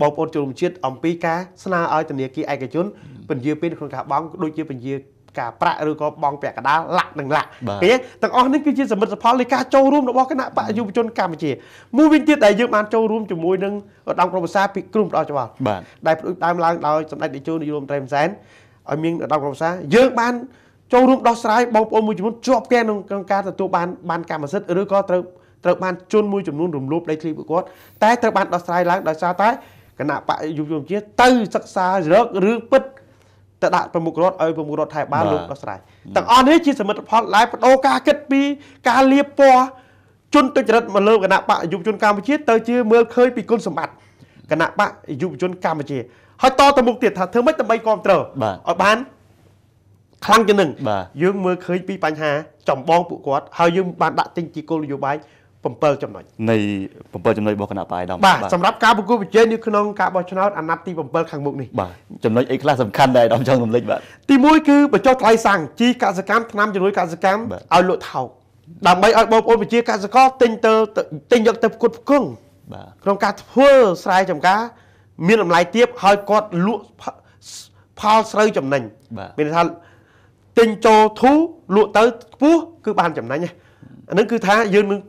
បងប្អូនជនរួមជាតិអំពីការស្នើឲ្យធនាគារឯកជនពន្យាពេលក្នុងការបង់ដូចជាពន្យាការប្រាក់ឬក៏បង់ពាក់កណ្ដាលលាក់និងលាក់គេទាំងអស់នេះគឺជាសមិទ្ធផលនៃការចូលរួមរបស់គណៈបកយុវជនកម្ពុជាមួយវិញទៀតដែលយើងបានចូលរួមជាមួយនឹងឧត្តមក្រុមប្រឹក្សាពីក្រុមផ្ដោតច្បាប់ដែលផ្ដួចដើមឡើងដោយសម្ដេចនាយកនាយរដ្ឋមន្ត្រីហ៊ុនសែនឲ្យមានឧត្តមក្រុមប្រឹក្សាយើងបានចូលរួមដោះស្រាយបងប្អូនមួយចំនួនជាប់គេក្នុងក្នុងការទទួលបាន បានកម្មសិទ្ធិឬក៏ត្រូវត្រូវបានជនមួយចំនួនរំលោភដីធ្លីពួកគាត់តែត្រូវបានដោះស្រាយឡើងដោយសារតែគណៈបកយុវជនជាទៅសិក្សារករឿងពិតទៅដាក់ប្រមុខរដ្ឋឲ្យប្រមុខរដ្ឋថៃបានលោកដោះស្រាយទាំងអស់នេះជាសមិទ្ធផលដែលបដូរការគិតពី ការលៀបពណ៌ជនទុច្ចរិតមកលើគណៈបកយុវជនកម្ពុជា ទៅ ជា មើលឃើញពីគុណសម្បត្តិគណៈបកយុវជនកម្ពុជាហើយតទៅមុខទៀតថាធ្វើម៉េចដើម្បីគ្រប់គ្រងឲ្យបានខ្លាំងជាងនឹងយើងមើលឃើញពីបញ្ហាចំបងពួកគាត់ហើយយើងបានដាក់ទិញជាគោលនយោបាយ7ចំណុចនៃ7ចំណុចរបស់គណៈបកឯកឧត្តមបាទសម្រាប់ការប្រគល់ប្រជែងនៅក្នុងការបោះឆ្នោតអាណត្តិទី7ខាងមុខនេះបាទចំណុចអីខ្លះសំខាន់ដែរឯកឧត្តមចង់រំលឹកបាទទី1គឺបញ្ចុះថ្លៃសាំងជីកសិកម្មថ្នាំជំនួយកសិកម្មឲ្យលក់ថោកដើម្បីឲ្យបងប្អូនប្រជាកសិករទិញទៅទិញយកទៅផ្គត់ផ្គង់បាទក្នុងការធ្វើស្រែចម្ការ មានតម្លៃទាបហើយគាត់លក់ផលស្រូវចំណេញមានន័យថាទិញចូលធូលក់ទៅខ្ពស់គឺបានចំណេញអានឹងគឺថាយើងនឹង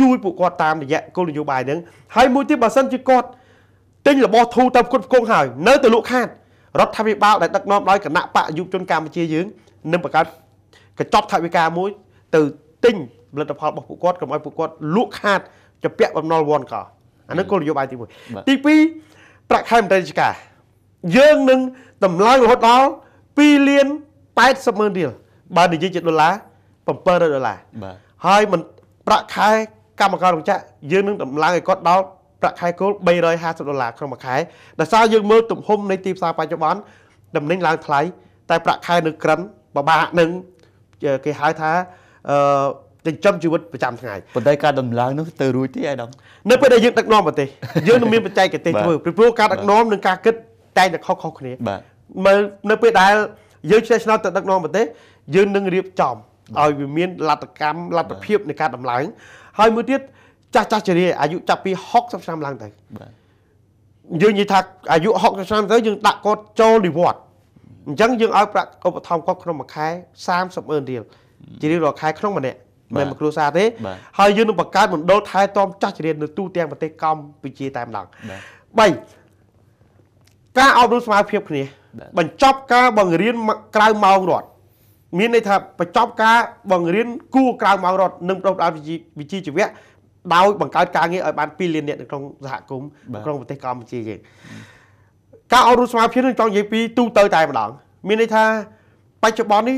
ជួយពួកគាត់តាមរយៈគោលនយោបាយហ្នឹងហើយមួយទៀតបើសិនជាគាត់ទិញរបស់ធូទៅគ្រប់គ្រងហើយនៅតែលក់ខាត រដ្ឋាភិបាលដែលដឹកនាំដោយគណៈបកយុវជនកម្ពុជាយើងនឹងបង្កើតកញ្ចប់ថវិកាមួយ ទៅទិញផលិតផលរបស់ពួកគាត់កុំឲ្យពួកគាត់លក់ខាតជាពាក់បំណុលវាន់កោអានេះគោលនយោបាយទី1ទី2ប្រាក់ខែមន្ត្រីរាជការយើងនឹងតម្លើងរហូតដល់2លាន80ម៉ឺនរៀលបើនិយាយជាដុល្លារ700ដុល្លារបាទហើយមិនប្រាក់ខែកម្មកររោងចក្រយើងនឹងតម្លើងឲ្យគាត់ដល់ប្រាក់ខែគោល350ដុល្លារក្នុងមួយខែដោយសារយើងមើលទំហំនៃទីផ្សារបច្ចុប្បន្នតំណែងឡើងថ្លៃតែប្រាក់ខែនៅក្រិនបបាក់នឹងគេហៅថាអឺចិញ្ចឹមជីវិតប្រចាំថ្ងៃប៉ុន្តែការដំឡើងនោះទៅរួចទេអាយដាំនៅពេលដែលយើងដឹកនាំប្រទេសយើងនឹងមានបច្ចេកទេសធ្វើពីព្រោះការដឹកនាំនិងការគិតតែងតែខុសៗគ្នាបាទមើលនៅពេលដែលយើងឆ្នះឆ្នោតទៅដឹកនាំប្រទេសយើងនឹងរៀបចំឲ្យវាមានលັດកម្មលັດភាពនៃការដំឡើងហើយមួយទៀតចាស់ចាស់ជរាអាយុចាប់ពី60ឆ្នាំឡើងទៅយើងនិយាយថាអាយុ60ឆ្នាំទៅយើងដាក់គាត់ចូលនិវត្តន៍អញ្ចឹងយើងឲ្យប្រាក់ឧបត្ថម្ភគាត់ក្នុងមួយខែ30ម៉ឺនរៀលជារៀងរាល់ខែក្នុងម្នាក់មិនមកគ្រួសារទេ ហើយយើងនឹងបង្កើតមណ្ឌលថែទាំចាស់ជរានៅទូទាំងប្រទេសកម្ពុជាតែម្ដង3ការអប់រំស្មារតីភាពគ្នាបញ្ចប់ការបង្រៀនក្រៅម៉ោងរដ្ឋមានន័យថាបញ្ចប់ការបង្រៀនគួរក្រៅម៉ោងរដ្ឋនិងផ្ដោតដល់វិជ្ជាជីវៈដោយបង្កើតការងារឲ្យបាន2លាននាក់នៅក្នុងសហគមន៍ក្នុងប្រទេសកម្ពុជាយើងការអប់រំស្មារតីនឹងចង់និយាយពីទូទៅតែម្ដង មានន័យថាបច្ចុប្បន្ននេះ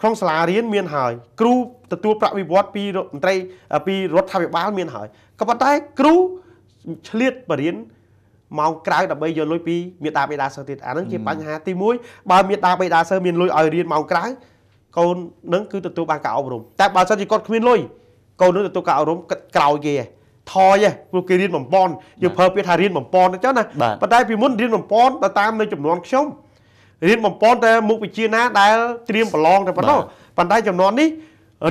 ក្នុងសាលារៀនមានហើយ គ្រូទទួលប្រាក់វិវត្តពីរដ្ឋមន្ត្រីពីរដ្ឋាភិបាលមានហើយក៏ប៉ុន្តែគ្រូឆ្លៀតបរៀនម៉ោងក្រៅដើម្បីយកលុយពីមេដាបេដាសិស្សទៀតអាហ្នឹងជាបញ្ហាទី1បើមេដាបេដាសិស្សមានលុយឲ្យរៀនម៉ោងក្រៅកូននឹងគឺទទួលបានការអប់រំតែបើសិនជាគាត់គ្មានលុយកូននឹងទទួលការអប់រំក្រោយគេថយព្រោះគេរៀនបំពន់យើងប្រើពាក្យថារៀនបំពន់អញ្ចឹងណាប៉ុន្តែពីមុនរៀនបំពន់តាមនៅចំនួនខ្ញុំរៀនបំពន់តែមុខវិជ្ជាណាដែលត្រៀមប្រឡងតែប៉ុណ្ណោះប៉ុន្តែចំនួននេះ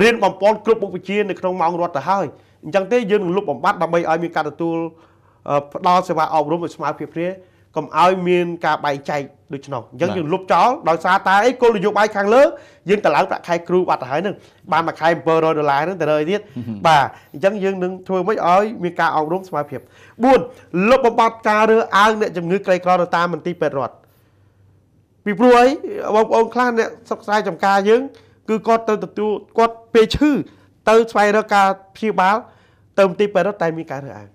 រៀនបំពន់គ្រប់មុខវិជ្ជានៅក្នុងម៉ោងរត់ទៅហើយអញ្ចឹងទេយើងនឹងលុបបំបត្តិដើម្បីឲ្យមានការទទួលផ្ដល់សេវាអប់រំឲ្យស្មើភាពគ្នាកុំឲ្យមានការបែកចែកដូច្នោះអញ្ចឹងយើងលុបចោលដោយសារតែអីគោលនយោបាយខាងលើ យើងតម្លើងប្រាក់ខែគ្រូបាត់ទៅហើយនឹងបានមួយខែ700ដុល្លារនឹងទៅលើទៀតបាទអញ្ចឹងយើងនឹងធ្វើម៉េចឲ្យមានការអប់រំស្មើភាព4លុបបំបត្តិការរើសអើងអ្នកជំងឺក្រីក្រនៅតាមមន្ទីរពេទ្យរដ្ឋពីព្រោះអីបងប្អូនខ្លះអ្នកសិក្សាចំការយើង គឺគាត់ទៅទទួលគាត់ពេលឈឺទៅស្វែងរកការព្យាបាលទៅមន្ទីរពេទ្យរដ្ឋតែមានការរើសអើង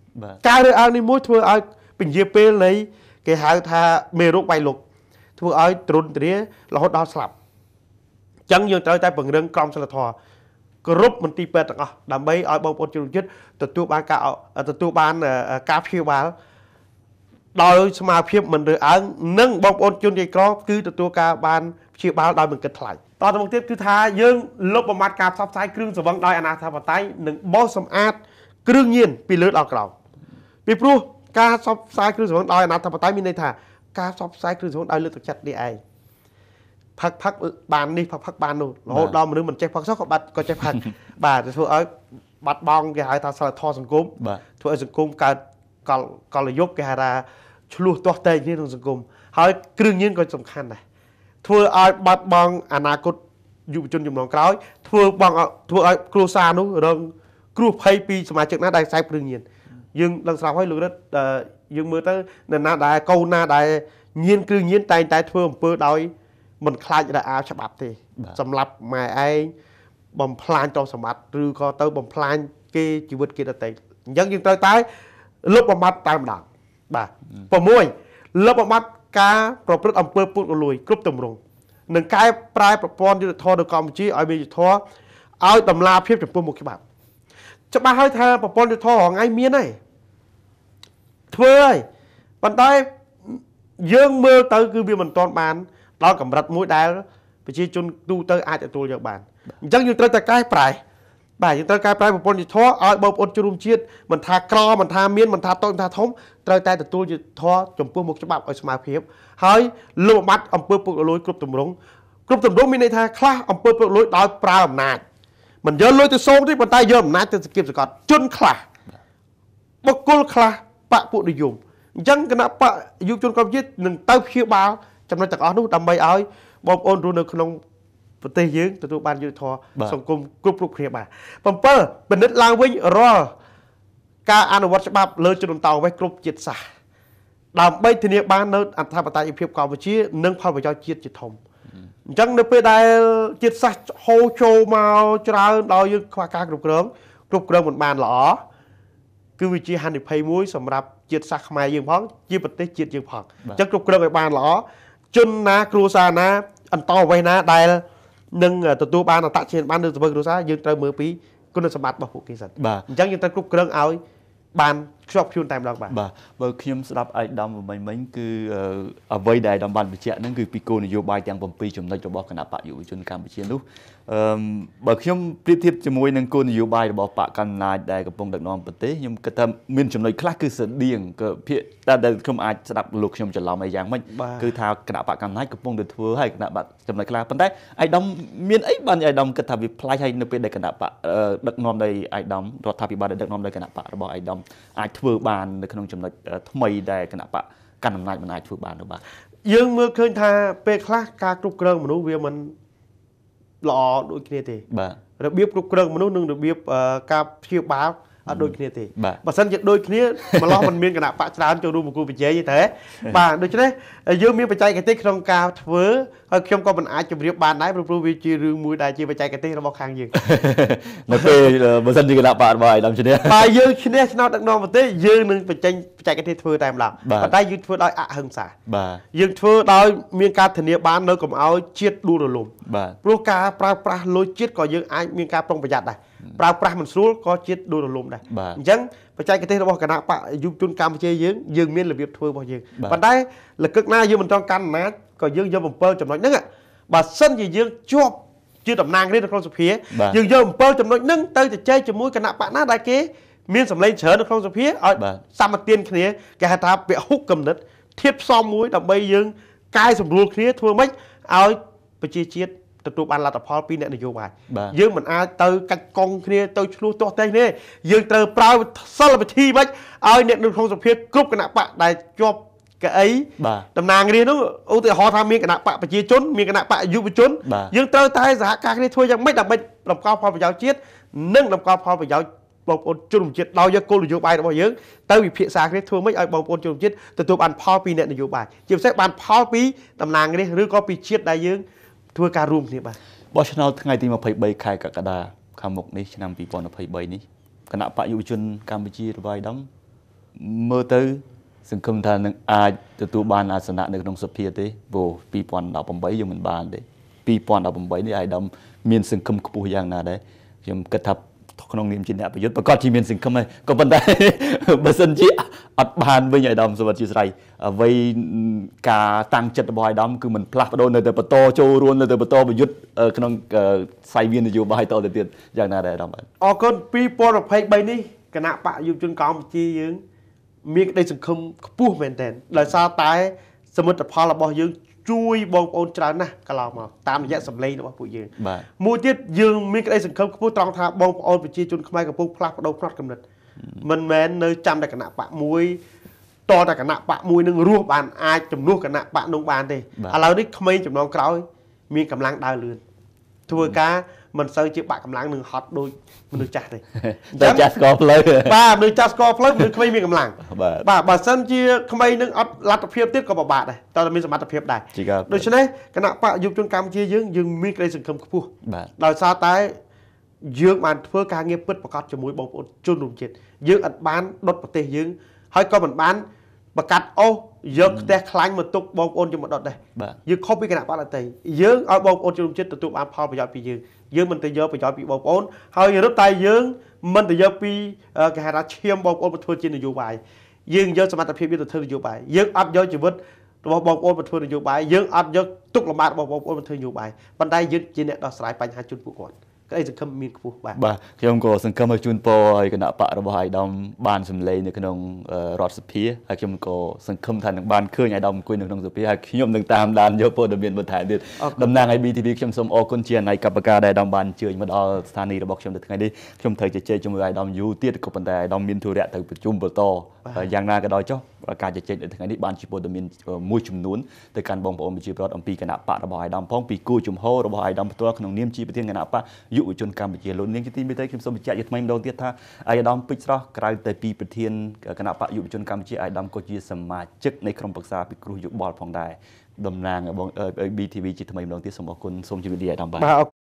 ការរើសអើងនេះមួយធ្វើឲ្យពញាពេលនៃគេហៅថាមេរោគវាយលុកធ្វើឲ្យទ្រុនទ្រារហូតដល់ស្លាប់អញ្ចឹងយើងត្រូវតែពង្រឹងក្រមសីលធម៌គ្រប់មន្ទីរពេទ្យទាំងអស់ដើម្បីឲ្យបងប្អូនជនជាតិទទួលបានការទទួលបានការព្យាបាល ដោយស្មារភាពមិនរើអើងនិងបងប្អូនជនជាតិក្រគឺទទួលការបានព្យាបាលដោយមិនគិតថ្លៃតទៅមកទៀតគឺថាយើងលុបបំបត្តិការផ្សព្វផ្សាយគ្រឿងស្រវឹងដោយអនាធិបតេយ្យនិងបោសសម្អាត គ្រឿងញៀនពីលើដល់ក្រោមពីព្រោះការសបផ្សាយគ្រឿងស្រវឹងដោយអនាធបត័យមានន័យថាការសបផ្សាយគ្រឿងស្រវឹងដោយលើកទឹកចិត្តនេះឯងផឹកផឹកបាននេះផឹកផឹកបាននោះរហូតដល់មនុស្សមិនចេះផឹកសោះក៏បាត់ក៏ចេះផឹកបាទធ្វើឲ្យបាត់បង់គេហៅថាសិលធម៌សង្គមធ្វើឲ្យសង្គមកើតកលកលយុគគេហៅថាឆ្លោះទាស់តែកនេះក្នុងសង្គមហើយ គ្រឿងញៀនក៏សំខាន់ដែរធ្វើឲ្យបាត់បង់អនាគតយុវជនចំនួនក្រោយ ធ្វើបងធ្វើឲ្យគ្រួសារនោះរង គ្រោះភ័យពីសមាជិកណាដែលខ្សែគ្រឿងញៀនយើងដឹងស្រាប់ហើយលោករិទ្ធយើងមើលទៅនរណាដែលកូនណាដែលញៀនគឺញៀនតែងតែធ្វើអំពើដោយមិនខ្លាចរអាច្បាប់ទេសម្រាប់ម៉ែឯងបំផ្លាញទ្រព្យសម្បត្តិឬក៏ទៅ បំផ្លាញគេជីវិត គេដតៃអញ្ចឹងយើងត្រូវតែលុបបំបត្តិតាមម្ដងបាទ6លុបបំបត្តិការប្រព្រឹត្តអំពើពុករលួយគ្រប់ទម្រង់និងកែប្រែប្រព័ន្ធយុត្តិធម៌នៅកម្ពុជាឲ្យមានយុត្តិធម៌ឲ្យតម្លាភាពចំពោះមុខច្បាប់ច្បាស់ហើយថាប្រព័ន្ធយុត្តិធម៌រងៃមានហើយធ្វើហើយប៉ុន្តែយើងមើលទៅគឺវាមិនទាន់បានដល់កម្រិតមួយដែលប្រជាជនទូទៅអាចទទួលយកបានអញ្ចឹងយើងត្រូវតែកែប្រែបាទយើងត្រូវកែប្រែប្រព័ន្ធយុធឲ្យបងប្អូនជ្រុំជាតិមិនថាក្រមិនថាមានមិនថាតូចមិនថាធំត្រូវតែទទួលយុធចំពោះមុខច្បាប់ឲ្យស្មើភាពហើយលុបបំបត្តិអំពើពុករលួយគ្រប់ទម្រង់គ្រប់ទម្រង់មានន័យថាខ្លះអំពើពុករលួយដោយប្រើអំណាចមិនយកលុយទៅសងទេប៉ុន្តែយកអំណាចទៅសង្កេតសកត់ជនខ្លះបុគ្គលខ្លះបកពួកនិយមអញ្ចឹងគណៈបកយុវជនកម្ពុជានឹងទៅព្យាបាលចំណុចទាំងអស់នោះដើម្បីឲ្យបងប្អូនរស់នៅក្នុង ប្រទេសយើងទទួលបានយុត្តិធម៌សង្គមគ្រប់គ្រប់គ្នាបាទ7ពិនិត្យឡើងវិញរាល់ការអនុវត្តច្បាប់លើជនរំតោវេសគ្រប់ជាតិសាសន៍ដើម្បីធានាបាននូវអធិបតេយ្យភាពកម្ពុជា និងផលប្រយោជន៍ជាតិជាធំអញ្ចឹងនៅពេលដែលជាតិសាសន៍ហូរចូលមកច្រើនដោយយើងខ្វះការគ្រប់គ្រងគ្រប់គ្រងមិនបានល្អគឺវាជាហានិភ័យមួយសម្រាប់ជាតិសាសន៍ខ្មែរយើងផងជាប្រទេសជាតិយើងផងអញ្ចឹងគ្រប់គ្រងឲ្យបានល្អជនណាគ្រួសារណា អន្តរវេសណា ដែលនឹងទទួលបានអត្តជាបាននៅសភើគ្រួសារយើងត្រូវមើលពីគុណសម្បត្តិរបស់ពួកគេសិនអញ្ចឹងយើងត្រូវគ្រប់គ្រងឲ្យបានភ្ជាប់ខ្លួនតែម្ដងបាទបាទបើខ្ញុំស្ដាប់អាយដាមមិញមិញគឺអ្វីដែលអាយដាមបានបញ្ជាក់ហ្នឹងគឺពីគោលនយោបាយទាំង7ចំណុចរបស់គណៈបកយុវជនកម្ពុជានោះអឺបើខ្ញុំប្រៀបធៀបជាមួយនឹងគោលនយោបាយរបស់បកកណ្ដាលដែលកំពុងដឹកនាំប្រទេសខ្ញុំគិតថាមានចំណុចខ្លះគឺស្តៀងក៏ភាគតែខ្ញុំអាចស្ដាប់លោកខ្ញុំច្រឡំអីយ៉ាងម៉េចគឺថាគណៈបកកណ្ដាលកំពុងតែធ្វើហើយគណៈបកចំណុចខ្លះប៉ុន្តែអាយដាមមានអីបានអាយដាមគិតថាវាប្លែកហើយនៅពេលដែលគណៈបកដឹកនាំដោយអាយដាមរដ្ឋាភិបាលដែលដឹកនាំដោយគណៈបករបស់អាយដាមអាចធ្វើបាននៅក្នុងចំណុចថ្មីដែលគណៈបកកណ្ដាលអំណាចមិនអាចធ្វើបាននោះបាទយើងមើលឃើញថាពេលខ្លះការគ្រប់គ្រងមនុស្សវាមិនល្អដូចគ្នាទេបាទរបៀបគ្រប់គ្រងមនុស្សនិងរបៀបការព្យាបាលអត់ដូចគ្នាទេបើសិនជាដូចគ្នាម្លោះមិនមានគណៈបកច្រើនចូលរួមប្រគល់ប្រជែងទេបាទដូច្នេះយើងមានបច្ចេកទេសក្នុងការធ្វើហើយខ្ញុំក៏មិនអាចជម្រាបបានដែរព្រោះវាជារឿងមួយដែលជាបច្ចេកទេសរបស់ខាងយើងនៅពេលបើសិនជាគណៈបករបស់ឯកឧត្តមឈ្នះបើយើងឈ្នះឆ្នោតដឹកនាំប្រទេសយើងនឹងបញ្ចេញបច្ចេកទេសធ្វើតែម្ដងប៉ុន្តែយើងធ្វើដោយអហិង្សាបាទយើងធ្វើដោយមានការធានា បាននៅកុំឲ្យជាតិដួលរលំព្រោះការប្រើប្រាស់លុយជាតិក៏យើងអាចមានការប្រុងប្រយ័ត្នដែរប្រើប្រាស់មិនស្រួលក៏ជាតិដួលរលំដែរអញ្ចឹងបច្ចេកទេសរបស់គណៈបកយុវជនកម្ពុជាយើងយើងមានរបៀបធ្វើរបស់យើងប៉ុន្តែលកឹកណាយើងមិនចង់កាន់អំណាចក៏យើងយក7ចំណុចហ្នឹងបើសិនជាយើងជាប់ជាតំណាងរាស្ត្រនៅក្នុងសភាយើងយក7ចំណុចហ្នឹងទៅជជែកជាមួយគណៈបកណាដែលគេមានសម្លេងច្រើននៅក្នុងសភាឲ្យសម្បទានគ្នាគេហៅថាពហុកំណត់ធៀបផ្សំមួយដើម្បីយើងកែសម្រួលគ្នាធ្វើម៉េចឲ្យប្រជាជាតិទទួលបានលទ្ធផលពីអ្នកនយោបាយយើងមិនអាចទៅកាច់កងគ្នាទៅឆ្លោះទាស់តែនេះយើងត្រូវប្រើសិលវិធីមិនឲ្យអ្នកនៅក្នុងសភាគ្រប់គណៈបកដែលជាប់កៅអីតំណាងរានោះឧទាហរណ៍ថាមានគណៈបកប្រជាជនមានគណៈបកយុវជន យើងត្រូវតែសហការគ្នាធ្វើយ៉ាងម៉េចដើម្បីតម្កល់ផលប្រយោជន៍ជាតិនិងតម្កល់ផលប្រយោជន៍បងប្អូនជនជាតិដោយយកគោលនយោបាយរបស់យើងទៅវិភាគសារគ្នាធ្វើម៉េចឲ្យបងប្អូនជនជាតិទទួលបានផលពីអ្នកនយោបាយជាពិសេសបានផលពីតំណាងរាស្ត្រឬក៏ពីជាតិដែលយើងធ្វើការរួមគ្នាបាទបោះឆ្នោតថ្ងៃទី23ខែកក្កដាខាងមុខនេះឆ្នាំ2023នេះគណៈបកយុវជនកម្ពុជារវៃដំ មើលទៅ សង្ឃឹមថានឹងអាចទទួលបានអាសនៈនៅក្នុងសភាទេព្រោះ2018យើងមិនបានទេ2018នេះអាយដាំមានសង្ឃឹមខ្ពស់យ៉ាងណាដែរខ្ញុំគិតថាក្នុងនាមជាអ្នកប្រយុទ្ធប្រកាសជាមានសង្ឃឹមហើយក៏ប៉ុន្តែបើសិនជាអត់បានវិញអាយដាមសវត្ថិជាស្រ័យអ្វីការតាំងចិត្តរបស់អាយដាមគឺមិនផ្លាស់ប្ដូរនៅតែបន្តចូលរួមនៅតែបន្តប្រយុទ្ធក្នុងខ្សែវាននយោបាយតទៅទៀតយ៉ាងណាដែរអាយដាមបាទអរគុណ2023នេះគណៈបកយុវជនកម្ពុជាយើង មានក្តីសង្ឃឹមខ្ពស់មែនទែនដោយសារតែសមិទ្ធផលរបស់យើងជួយបងប្អូនច្រើនណាស់កន្លងមកតាមរយៈសម្លេងរបស់ពួកយើងមួយទៀតយើងមានក្តីសង្ឃឹមខ្ពស់ត្រង់ថាបងប្អូនប្រជាជនខ្មែរកំពុងផ្លាស់ប្ដូរផ្នត់គំនិតមិនមែននៅចាំតែគណៈបកមួយតតែគណៈបកមួយនឹងរស់បានអាចជំនួសគណៈបកនោះបានទេឥឡូវនេះក្មេងចំណងក្រោយមានកម្លាំងដើរលឿនធ្វើការមិនសូវជាបាក់កម្លាំងនឹងហត់ដូចមនុស្សចាស់ទេតែចាស់ស្គាល់ផ្លូវបាទមនុស្សចាស់ស្គាល់ផ្លូវមនុស្សក្មេងមានកម្លាំងបាទបើសិនជាក្មេងនឹងអត់លទ្ធភាពទៀតក៏ពិបាកដែរតើមានសមត្ថភាពដែរដូច្នេះគណៈបកយុវជនកម្ពុជាយើងយើងមានក្តីសង្ឃឹមខ្ពស់ដោយសារតែយើងបានធ្វើការងារពិតប្រកបជាមួយបងប្អូនជនរួមជាតិយើងឥតបានដុតប្រទេសយើង ហើយក៏មិនបានបង្កាត់អូសយកផ្ទះខ្លាញ់មកទុកបងប្អូនជំដុតដែរយើងខុសពីគណៈបកដតីយើងឲ្យបងប្អូនជំនុំចិត្តទទួលបានផលប្រយោជន៍ពីយើង យើងមិនទៅយកប្រយោជន៍ពីបងប្អូន ហើយរត់តែយើងមិនទៅយកពីគេហៅថាឈាមបងប្អូនមកធ្វើជានយោបាយយើងយកសមត្ថភាពយើងទៅធ្វើនយោបាយយើងអត់យកជីវិតរបស់បងប្អូនមកធ្វើនយោបាយយើងអត់យកទុកលំបាករបស់បងប្អូនមកធ្វើនយោបាយប៉ុន្តែយើងជាអ្នកដោះស្រាយបញ្ហាជូនពួកគាត់ក្តីសង្ឃឹមមានខ្ពស់បាទបាទខ្ញុំក៏សង្ឃឹមឲ្យជូនពរឲ្យគណៈបករបស់អាយដាមបានសម្លេងនៅក្នុងរដ្ឋសភាហើយខ្ញុំក៏សង្ឃឹមថានឹងបានឃើញអាយដាមអង្គុយនៅក្នុងសភាហើយខ្ញុំនឹងតាមដានយកព័ត៌មានបន្ថែមទៀតតំណាង IBTV ខ្ញុំសូមអរគុណជាអនាយកម្មការដែលអាយដាមបានជើញមកដល់ស្ថានីយ៍របស់ខ្ញុំនៅថ្ងៃនេះខ្ញុំត្រូវជជែកជាមួយអាយដាមយូរទៀតក៏ប៉ុន្តែអាយដាមមានធុរៈត្រូវប្រជុំបន្តយ៉ាងណាក៏ដោយចុះការជជែកនៅថ្ងៃនេះបានជាព័ត៌មានមួយចំនួនទៅកាន់បងប្អូនប្រជាពលរដ្ឋអំពីគណៈបករបស់អាយដាមផងពីគូជំហររបស់អាយដាមផ្ទាល់ក្នុងនាមជាប្រធានគណៈបកយុវជនកម្ពុជាលោកនាងជាទីមេត្រីខ្ញុំសូមបញ្ជាក់ជាថ្មីម្ដងទៀតថាអាយដាមពេជ្រស្រស់ក្រៅតែពីប្រធានគណៈបកយុវជនកម្ពុជាអាយដាមក៏ជាសមាជិកនៃក្រុមប្រឹក្សាពិគ្រោះយោបល់ផងដែរតំណាងបង BTV ជាថ្មីម្ដងទៀតសូមអរគុណសូមជម្រាបលាអាយដាមបាទ